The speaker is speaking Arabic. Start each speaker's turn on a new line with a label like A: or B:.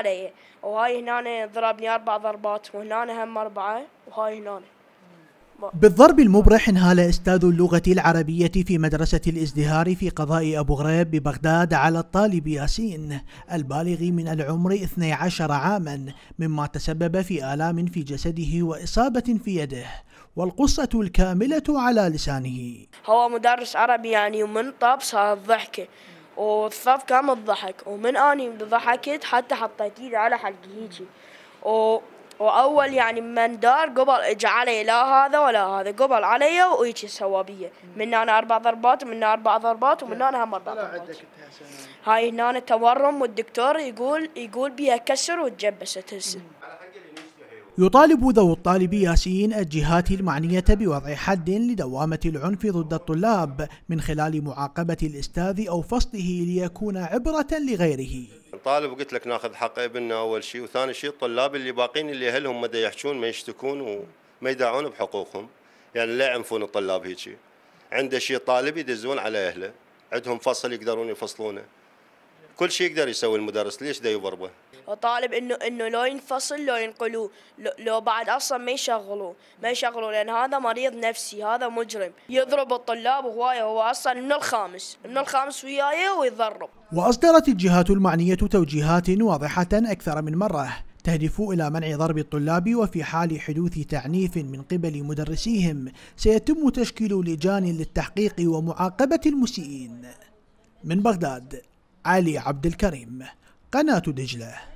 A: علي وهاي هنا ضربني اربع ضربات وهنا هم اربعه وهاي هنا
B: بالضرب المبرح انهال أستاذ اللغة العربية في مدرسة الازدهار في قضاء أبو غريب ببغداد على الطالب ياسين البالغ من العمر 12 عاما مما تسبب في آلام في جسده وإصابة في يده والقصة الكاملة على لسانه
A: هو مدرس عربي يعني ومن طاب صار ضحكة والصف كان ضحك ومن اني ضحكت حتى حطيت ايدي على حقي هيجي و... واول يعني من دار قبل اجى علي لا هذا ولا هذا قبل علي وهيجي سوا بيه من انا اربع ضربات ومن اربع ضربات ومن انا هم اربع ضربات هاي هنا التورم والدكتور يقول يقول بيها كسر وتجبست هسه
B: يطالب ذوو الطالب ياسين الجهات المعنية بوضع حد لدوامة العنف ضد الطلاب من خلال معاقبة الأستاذ أو فصله ليكون عبرة لغيره
C: طالب قلت لك ناخذ حق ابننا أول شيء وثاني شيء الطلاب اللي باقين اللي أهلهم مدى يحشون ما يشتكون وما يدعون بحقوقهم يعني لا يعنفون الطلاب هيجي عنده شيء طالب يدزون على أهله عندهم فصل يقدرون يفصلونه كل شيء يقدر يسوي المدرس ليش دا يضربه
A: وطالب انه انه لو ينفصل لو ينقلوه لو بعد اصلا ما يشغلوه ما يشغلوه لان هذا مريض نفسي هذا مجرم يضرب الطلاب هوايه هو اصلا من الخامس من الخامس وياي ويضرب
B: واصدرت الجهات المعنيه توجيهات واضحه اكثر من مره تهدف إلى منع ضرب الطلاب وفي حال حدوث تعنيف من قبل مدرسيهم سيتم تشكيل لجان للتحقيق ومعاقبة المسيئين من بغداد علي عبد الكريم قناة دجلة